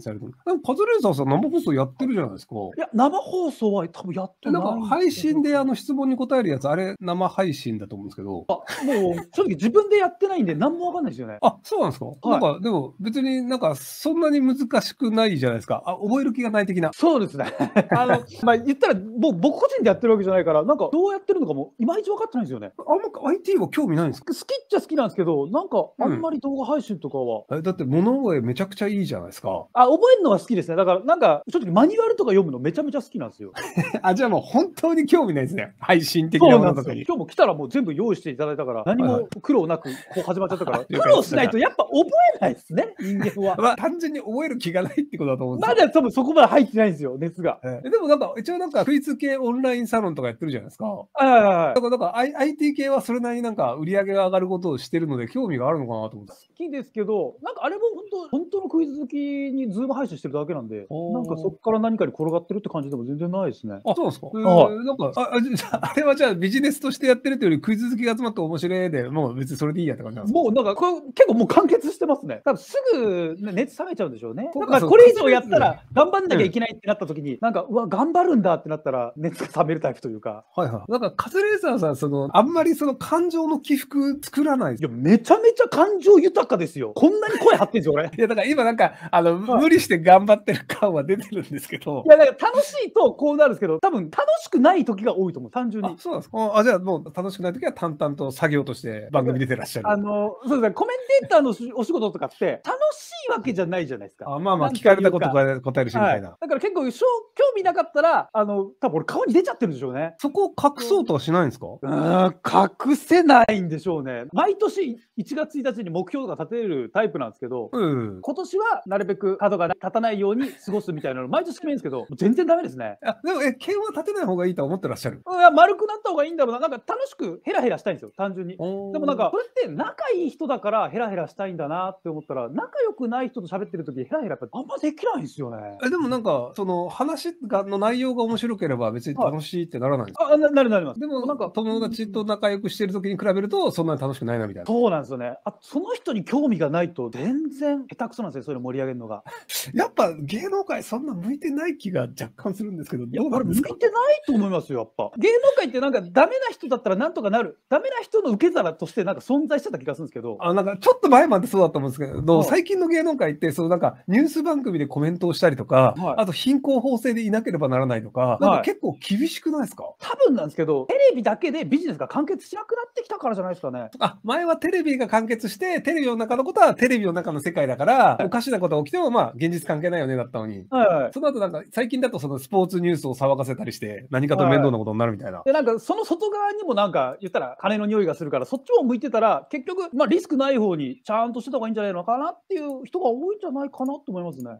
信されてる。でもカズレーザーさん、生放送やってるじゃないですか。いや、生放送は多分やってななんか配信であの質問に答えるやつ、あれ、生配信だと思うんですけど。あもう、正直自分でやってないんで、何もわかんないですよね。あそうなんですか。はい、なんか、でも別になんか、そんなに難しくないじゃないですか。あ覚える気がない的な。そうですね。あの、まあ、言ったら、もう僕個人でやってるわけじゃないから、なんか、どうやってるのかも、いまいち分かってないですよね。あんま IT は興味ないんですか好きっちゃ好きなんですけど、なんか、あんまり動画配信とかは。うん、だって、物覚えめちゃくちゃいいじゃないですか。あ覚えるのは好きですね。だからなんか、ちょっとマニュアルとか読むのめちゃめちゃ好きなんですよ。あ、じゃあもう本当に興味ないですね。配信的なものとかに。今日も来たらもう全部用意していただいたから、何も苦労なくこう始まっちゃったから、苦労しないとやっぱ覚えないですね、人間は。まあ、単純に覚える気がないってことだと思うんですまだ多分そこまで入ってないんですよ、熱が。えでもなんか、一応なんかクイズ系オンラインサロンとかやってるじゃないですか。はいはいはい。だからなんか IT 系はそれなりになんか売り上げが上がることをしてるので興味があるのかなと思って。好きですけど、なんかあれも当、本当のクイズ好きにズーム配信してるだけなんで、なんかそこから何かに転がってるって感じでも全然ないですね。あ、そうですか。なんかああ、あれはじゃあビジネスとしてやってるというよりクイズ好きが集まって面白いで、もう別にそれでいいやって感じなんですかもうなんかこれ結構もう完結してますね。多分すぐ熱冷めちゃうんでしょうね。なんかこれ以上やったら頑張んなきゃいけないってなった時に、うん、なんか、うわ、頑張るんだってなったら熱が冷めるタイプというか。はいはい。なんかカズレーザーさん、その、あんまりその感情の起伏作らないいや、めちゃめちゃ感情豊かですよ。こんなに声張ってんですよ、れ。いや、だから今なんか、あの、無理して頑張ってる感は出てるんですけど。いや、だから楽しいとこうなるんですけど、多分楽しくない時が多いと思う、単純に。そうなんですか。あ、じゃあもう楽しくない時は淡々と作業として番組出てらっしゃる。あの、そうですね、コメンテーターのお仕事とかって、楽しいわけじゃないじゃないですか。あまあまあ、聞かれたこと答えるしみたいな、はい。だから結構、興味なかったら、あの、多分俺顔に出ちゃってるんでしょうね。そこを隠そうとはしないんですか、うん、隠せないんでしょうね。毎年1月1日に目標とか立てるタイプなんですけど、うん。今年はなるべく角が立たないように過ごすみたいなの、毎年決めるんですけど、全然ダメですね。でも、え、毛は立てない方がいいと思ってらっしゃるいや、丸くなった方がいいんだろうな。なんか楽しくヘラヘラしたいんですよ、単純に。でもなんか、それって仲いい人だからヘラヘラしたいんだなって思ったら、仲良くない人と喋ってる時ヘラヘラっぱあんまできないんですよね。え、でもなんか、その話がの内容が面白ければ別に楽しいってならないんですか、はい、あ、なるなります。でもなんか、友達と仲良くしてる時に比べると、そんなに楽しくないなみたいな。そうなんですよね。あ、その人に興味がないと全然下手くそなんですよ、それ盛り上げるのが。やっぱ芸能界、そんな向いてない気が若干するんですけど、いや、俺、向いてないと思いますよ、やっぱ。芸能界ってなんか、ダメな人だったらなんとかなる、ダメな人の受け皿としてなんか存在してた気がするんですけど、あなんかちょっと前までそうだったと思うんですけど、はい、最近の芸能界って、そのなんか、ニュース番組でコメントをしたりとか、はい、あと、貧困法制でいなければならないとか、はい、なんか結構厳しくないですか、多分なんですけど、テレビだけでビジネスが完結しなくなってきたからじゃないですかね。あ前はテレビが完結して、テレビの中のことはテレビの中の世界だから、おかしなことが起きても、まあ、現実関係ないよねだったのに、はいはい、その後なんか、最近だとそのスポーツニュースを騒がせたりして、何かと面倒なことになるみたいな。はい、で、なんか、その外側にもなんか、言ったら、金の匂いがするから、そっちも向いてたら、結局、まあ、リスクない方にちゃんとしてた方がいいんじゃないのかなっていう人が多いんじゃないかなと思いますね。